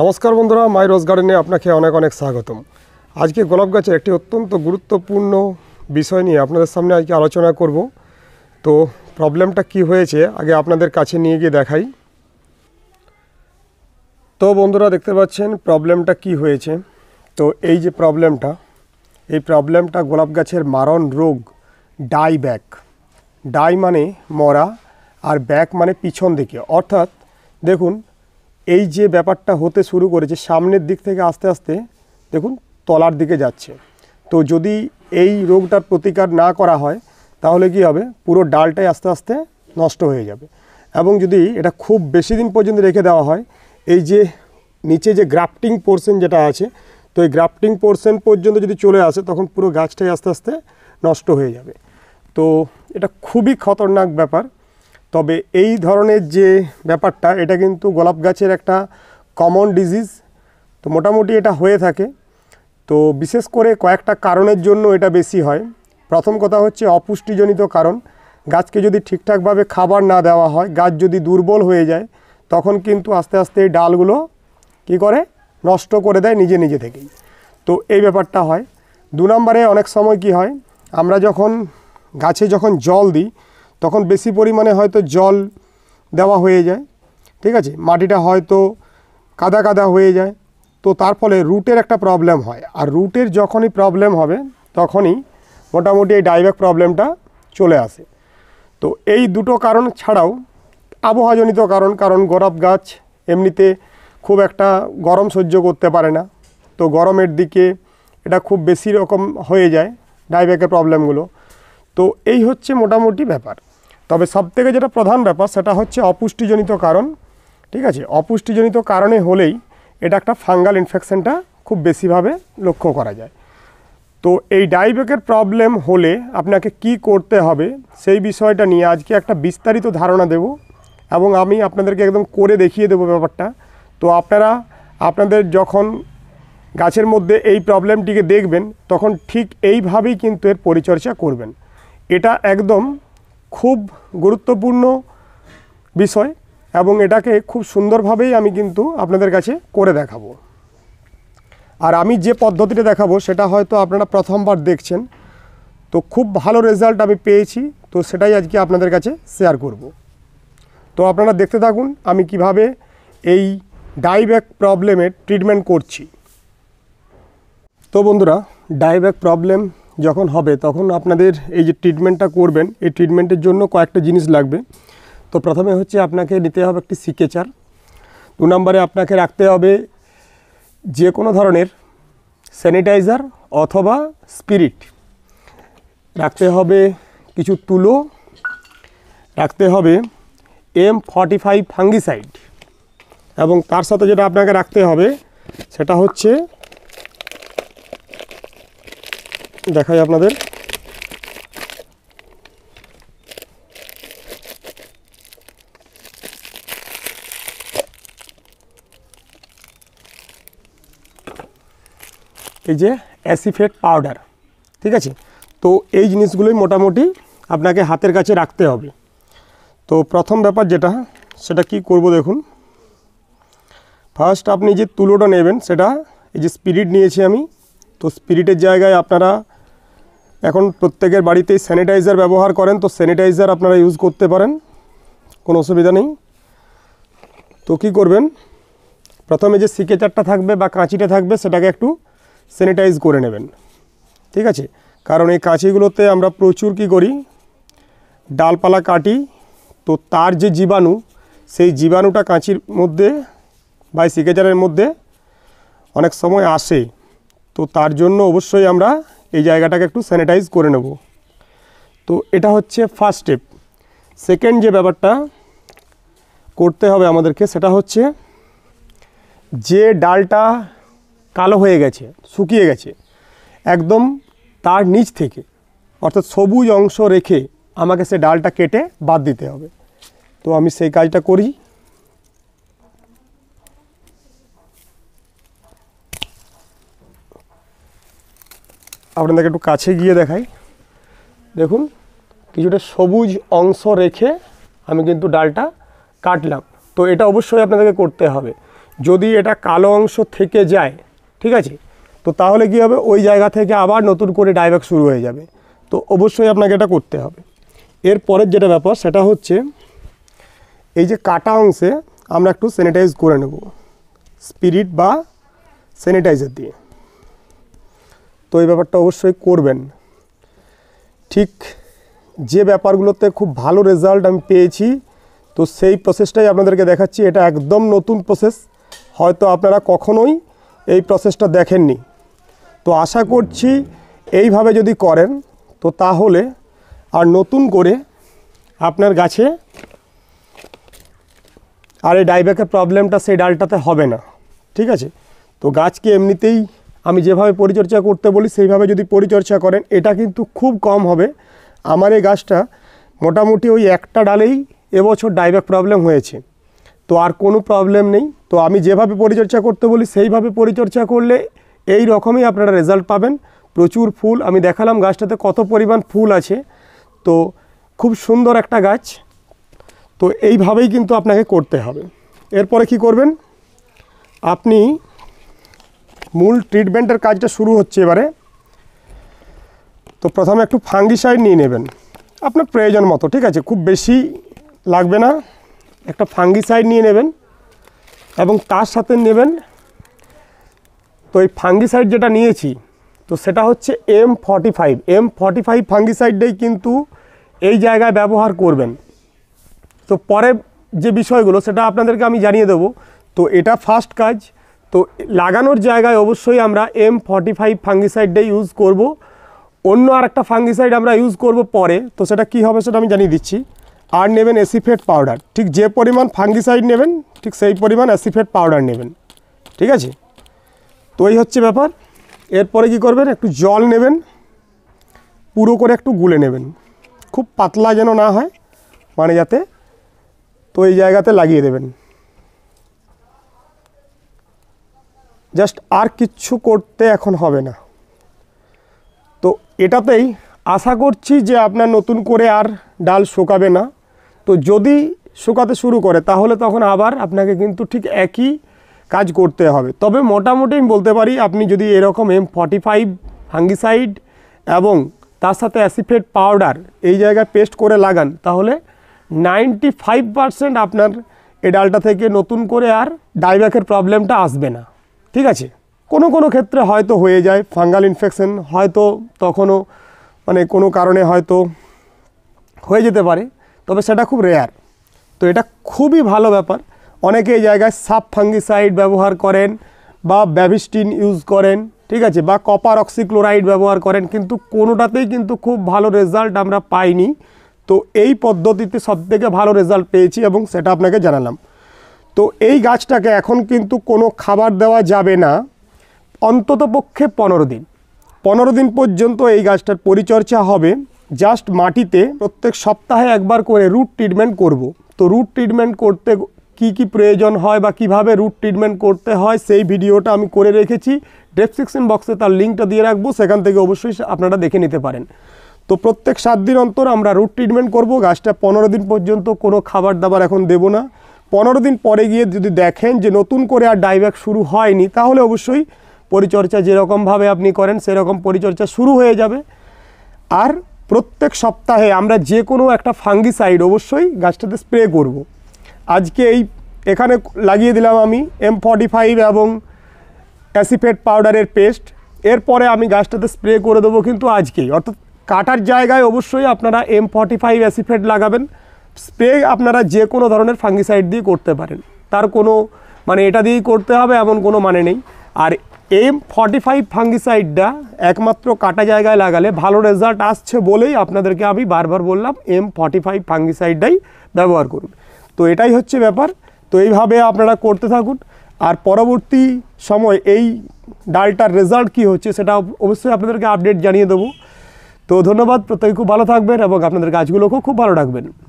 নমস্কার বন্ধুরা মাই রোজ গার্ডেনে আপনাকে অনেক অনেক স্বাগতম আজকে গোলাপ গাছের একটি অত্যন্ত গুরুত্বপূর্ণ বিষয় নিয়ে আপনাদের সামনে আজকে আলোচনা করব তো প্রবলেমটা কি হয়েছে আগে আপনাদের কাছে নিয়ে গিয়ে দেখাই তো বন্ধুরা দেখতে পাচ্ছেন প্রবলেমটা কি হয়েছে তো এই যে প্রবলেমটা এই প্রবলেমটা গোলাপ গাছের মারণ রোগ ডাই ব্যাক ডাই মানে মরা আর ব্যাক মানে পিছন দিকে অর্থাৎ দেখুন এই যে ব্যাপারটা হতে শুরু করেছে সামনের দিক থেকে আস্তে আস্তে দেখুন তলার দিকে যাচ্ছে তো যদি এই রোগটার প্রতিকার না করা হয় তাহলে কি হবে পুরো ডালটাই আস্তে আস্তে নষ্ট হয়ে যাবে এবং যদি এটা খুব বেশি দিন পর্যন্ত রেখে দেওয়া হয় এই যে নিচে যে গ্রাফটিং পোর্শন যেটা আছে তো এই গ্রাফটিং পোর্শন পর্যন্ত যদি চলে আসে তখন পুরো গাছটাই আস্তে আস্তে নষ্ট হয়ে যাবে তো এটা খুবই খতরনাক ব্যাপার তবে এই ধরনের যে ব্যাপারটা এটা কিন্তু গোলাপ গাছের একটা কমন ডিজিজ তো মোটামুটি এটা হয়ে থাকে তো বিশেষ করে কয়েকটা কারণের জন্য এটা বেশি হয় প্রথম কথা হচ্ছে অপুষ্টিজনিত কারণ গাছকে যদি ঠিকঠাকভাবে খাবার না দেওয়া হয় গাছ যদি দুর্বল হয়ে যায় তখন কিন্তু আস্তে আস্তে এই ডালগুলো কি করে নষ্ট করে দেয় নিজে নিজে থেকেই তো এই ব্যাপারটা হয় দু নম্বরে অনেক সময় কি হয় আমরা যখন গাছে যখন জল দিই তখন বেশি পরিমাণে হয়তো জল দেওয়া হয়ে যায় ঠিক আছে মাটিটা হয়তো কাদা কাদা হয়ে যায় তো তার ফলে রুটের একটা প্রবলেম হয় আর রুটের যখনই প্রবলেম হবে তখনই মোটামুটি এই ডাইব্যাক প্রবলেমটা চলে আসে তো এই দুটো কারণ ছাড়াও আবহাওয়াজনিত কারণ কারণ গরব গাছ এমনিতে খুব একটা গরম সহ্য করতে পারে না তো গরমের দিকে এটা খুব বেশি রকম হয়ে যায় ডাইব্যাকের প্রবলেমগুলো তো এই হচ্ছে মোটামুটি ব্যাপার তবে সবথেকে যেটা প্রধান ব্যাপার সেটা হচ্ছে অপুষ্টিজনিত কারণ ঠিক আছে অপুষ্টিজনিত কারণে হলেই এটা একটা ফাঙ্গাল ইনফেকশনটা খুব বেশিভাবে লক্ষ্য করা যায় তো এই ডাইব্যাকের প্রবলেম হলে আপনাকে কি করতে হবে সেই বিষয়টা নিয়ে আজকে একটা বিস্তারিত ধারণা দেব এবং আমি আপনাদেরকে একদম করে দেখিয়ে দেব ব্যাপারটা তো আপনারা আপনাদের যখন গাছের মধ্যে এই প্রবলেমটিকে দেখবেন তখন ঠিক এইভাবেই কিন্তু এর পরিচর্যা করবেন এটা একদম খুব গুরুত্বপূর্ণ বিষয় এবং এটাকে খুব সুন্দরভাবেই আমি কিন্তু আপনাদের কাছে করে দেখাবো আর আমি যে পদ্ধতিটা দেখাবো সেটা হয়তো আপনারা প্রথমবার দেখছেন তো খুব ভালো রেজাল্ট আমি পেয়েছি তো সেটাই আজকে আপনাদের কাছে শেয়ার করব। তো আপনারা দেখতে থাকুন আমি কিভাবে এই ডাইব্যাক প্রবলেমের ট্রিটমেন্ট করছি তো বন্ধুরা ডাইব্যাক প্রবলেম যখন হবে তখন আপনাদের এই যে ট্রিটমেন্টটা করবেন এই ট্রিটমেন্টের জন্য কয়েকটা জিনিস লাগবে তো প্রথমে হচ্ছে আপনাকে নিতে হবে একটি সিকেচার দু নম্বরে আপনাকে রাখতে হবে যে কোনো ধরনের স্যানিটাইজার অথবা স্পিরিট রাখতে হবে কিছু তুলো রাখতে হবে এম ফর্টি ফাইভ ফাঙ্গিসাইড এবং তার সাথে যেটা আপনাকে রাখতে হবে সেটা হচ্ছে দেখাই আপনাদের এই যে অ্যাসিফেট পাউডার ঠিক আছে তো এই জিনিসগুলোই মোটামুটি আপনাকে হাতের কাছে রাখতে হবে তো প্রথম ব্যাপার যেটা সেটা কি করব দেখুন ফার্স্ট আপনি যে তুলোটা নেবেন সেটা এই যে স্পিরিট নিয়েছি আমি তো স্পিরিটের জায়গায় আপনারা এখন প্রত্যেকের বাড়িতেই স্যানিটাইজার ব্যবহার করেন তো স্যানিটাইজার আপনারা ইউজ করতে পারেন কোনো অসুবিধা নেই তো কী করবেন প্রথমে যে সিকেচারটা থাকবে বা কাঁচিটা থাকবে সেটাকে একটু স্যানিটাইজ করে নেবেন ঠিক আছে কারণ এই কাঁচিগুলোতে আমরা প্রচুর কি করি ডালপালা কাটি তো তার যে জীবাণু সেই জীবাণুটা কাঁচির মধ্যে বা সিকেচারের মধ্যে অনেক সময় আসে তো তার জন্য অবশ্যই আমরা এই জায়গাটাকে একটু স্যানিটাইজ করে নেব তো এটা হচ্ছে ফার্স্ট স্টেপ সেকেন্ড যে ব্যাপারটা করতে হবে আমাদেরকে সেটা হচ্ছে যে ডালটা কালো হয়ে গেছে শুকিয়ে গেছে একদম তার নিচ থেকে অর্থাৎ সবুজ অংশ রেখে আমাকে সে ডালটা কেটে বাদ দিতে হবে তো আমি সেই কাজটা করি আপনাদেরকে একটু কাছে গিয়ে দেখাই দেখুন কিছুটা সবুজ অংশ রেখে আমি কিন্তু ডালটা কাটলাম তো এটা অবশ্যই আপনাদেরকে করতে হবে যদি এটা কালো অংশ থেকে যায় ঠিক আছে তো তাহলে কি হবে ওই জায়গা থেকে আবার নতুন করে ডাইব্যাক শুরু হয়ে যাবে তো অবশ্যই আপনাকে এটা করতে হবে এর পরের যেটা ব্যাপার সেটা হচ্ছে এই যে কাটা অংশে আমরা একটু স্যানিটাইজ করে নেব স্পিরিট বা স্যানিটাইজার দিয়ে তো এই ব্যাপারটা অবশ্যই করবেন ঠিক যে ব্যাপারগুলোতে খুব ভালো রেজাল্ট আমি পেয়েছি তো সেই প্রসেসটাই আপনাদেরকে দেখাচ্ছি এটা একদম নতুন প্রসেস হয়তো আপনারা কখনোই এই প্রসেসটা দেখেননি তো আশা করছি এইভাবে যদি করেন তো তাহলে আর নতুন করে আপনার গাছে আর এই ডাইব্যাকের প্রবলেমটা সেই ডালটাতে হবে না ঠিক আছে তো গাছকে এমনিতেই আমি যেভাবে পরিচর্যা করতে বলি সেইভাবে যদি পরিচর্যা করেন এটা কিন্তু খুব কম হবে আমার এই গাছটা মোটামুটি ওই একটা ডালেই এবছর ডাইব্যাক প্রবলেম হয়েছে তো আর কোনো প্রবলেম নেই তো আমি যেভাবে পরিচর্যা করতে বলি সেইভাবে পরিচর্যা করলে এই রকমই আপনারা রেজাল্ট পাবেন প্রচুর ফুল আমি দেখালাম গাছটাতে কত পরিমাণ ফুল আছে তো খুব সুন্দর একটা গাছ তো এইভাবেই কিন্তু আপনাকে করতে হবে এরপরে কি করবেন আপনি মূল ট্রিটমেন্টের কাজটা শুরু হচ্ছে এবারে তো প্রথমে একটু ফাঙ্গিসাইড নিয়ে নেবেন আপনার প্রয়োজন মতো ঠিক আছে খুব বেশি লাগবে না একটা ফাঙ্গিসাইড নিয়ে নেবেন এবং তার সাথে নেবেন তো এই ফাঙ্গিসাইড যেটা নিয়েছি তো সেটা হচ্ছে M forty five M forty five ফাঙ্গিসাইডটাই কিন্তু এই জায়গায় ব্যবহার করবেন তো পরে যে বিষয়গুলো সেটা আপনাদেরকে আমি জানিয়ে দেব তো এটা ফার্স্ট কাজ তো লাগানোর জায়গায় অবশ্যই আমরা এম ফর্টি ফাইভ ফাঙ্গিসাইডটাই ইউজ করব অন্য আর একটা ফাঙ্গিসাইড আমরা ইউজ করব পরে তো সেটা কি হবে সেটা আমি জানিয়ে দিচ্ছি আর নেবেন অ্যাসিফেট পাউডার ঠিক যে পরিমাণ ফাঙ্গিসাইড নেবেন ঠিক সেই পরিমাণ অ্যাসিফেট পাউডার নেবেন ঠিক আছে তো এই হচ্ছে ব্যাপার এরপরে কি করবেন একটু জল নেবেন পুরো করে একটু গুলে নেবেন খুব পাতলা যেন না হয় মানে যাতে তো এই জায়গাতে লাগিয়ে দেবেন জাস্ট আর কিচ্ছু করতে এখন হবে না তো এটাতেই আশা করছি যে আপনার নতুন করে আর ডাল শোকাবে না তো যদি শোকাতে শুরু করে তাহলে তখন আবার আপনাকে কিন্তু ঠিক একই কাজ করতে হবে তবে মোটামুটি আমি বলতে পারি আপনি যদি এরকম এম ফর্টি ফাইভ ফাঙ্গিসাইড এবং তার সাথে অ্যাসিফেট পাউডার এই জায়গায় পেস্ট করে লাগান তাহলে নাইনটি ফাইভ আপনার এ ডালটা থেকে নতুন করে আর ডাইব্যাকের প্রবলেমটা আসবে না ঠিক আছে কোনো কোনো ক্ষেত্রে হয়তো হয়ে যায় ফাঙ্গাল ইনফেকশন হয়তো তখনও মানে কোনো কারণে হয়তো হয়ে যেতে পারে তবে সেটা খুব রেয়ার তো এটা খুবই ভালো ব্যাপার অনেকে এই জায়গায় সাপ ফাঙ্গিসাইড ব্যবহার করেন বা ব্যাভিস্টিন ইউজ করেন ঠিক আছে বা কপার অক্সিক্লোরাইড ব্যবহার করেন কিন্তু কোনোটাতেই কিন্তু খুব ভালো রেজাল্ট আমরা পাইনি তো এই পদ্ধতিতে সবথেকে ভালো রেজাল্ট পেয়েছি এবং সেটা আপনাকে জানালাম তো এই গাছটাকে এখন কিন্তু কোনো খাবার দেওয়া যাবে না অন্তত পক্ষে পনেরো দিন পনেরো দিন পর্যন্ত এই গাছটার পরিচর্যা হবে জাস্ট মাটিতে প্রত্যেক সপ্তাহে একবার করে রুট ট্রিটমেন্ট করব। তো রুট ট্রিটমেন্ট করতে কি কি প্রয়োজন হয় বা কিভাবে রুট ট্রিটমেন্ট করতে হয় সেই ভিডিওটা আমি করে রেখেছি ডেসক্রিপশন বক্সে তার লিঙ্কটা দিয়ে রাখবো সেখান থেকে অবশ্যই আপনারা দেখে নিতে পারেন তো প্রত্যেক সাত দিন অন্তর আমরা রুট ট্রিটমেন্ট করব গাছটা পনেরো দিন পর্যন্ত কোনো খাবার দাবার এখন দেব না পনেরো দিন পরে গিয়ে যদি দেখেন যে নতুন করে আর ডাইব্যাক শুরু হয়নি তাহলে অবশ্যই পরিচর্যা যেরকমভাবে আপনি করেন সেরকম পরিচর্যা শুরু হয়ে যাবে আর প্রত্যেক সপ্তাহে আমরা যে কোনো একটা ফাঙ্গিসাইড অবশ্যই গাছটাতে স্প্রে করব। আজকে এই এখানে লাগিয়ে দিলাম আমি এম এবং অ্যাসিফেট পাউডারের পেস্ট এরপরে আমি গাছটাতে স্প্রে করে দেবো কিন্তু আজকেই অর্থাৎ কাটার জায়গায় অবশ্যই আপনারা এম ফর্টি ফাইভ অ্যাসিফেট লাগাবেন স্প্রে আপনারা যে কোনো ধরনের ফাঙ্গিসাইড দিয়ে করতে পারেন তার কোনো মানে এটা দিয়েই করতে হবে এমন কোনো মানে নেই আর এম ফর্টি ফাইভ ফাঙ্গিসাইডটা একমাত্র কাটা জায়গায় লাগালে ভালো রেজাল্ট আসছে বলেই আপনাদেরকে আমি বারবার বললাম এম ফর্টি ফাইভ ফাঙ্গিসাইডটাই ব্যবহার করুন তো এটাই হচ্ছে ব্যাপার তো এইভাবে আপনারা করতে থাকুন আর পরবর্তী সময় এই ডালটার রেজাল্ট কি হচ্ছে সেটা অবশ্যই আপনাদেরকে আপডেট জানিয়ে দেবো তো ধন্যবাদ প্রত্যেকে খুব ভালো থাকবেন এবং আপনাদের গাছগুলোকেও খুব ভালো রাখবেন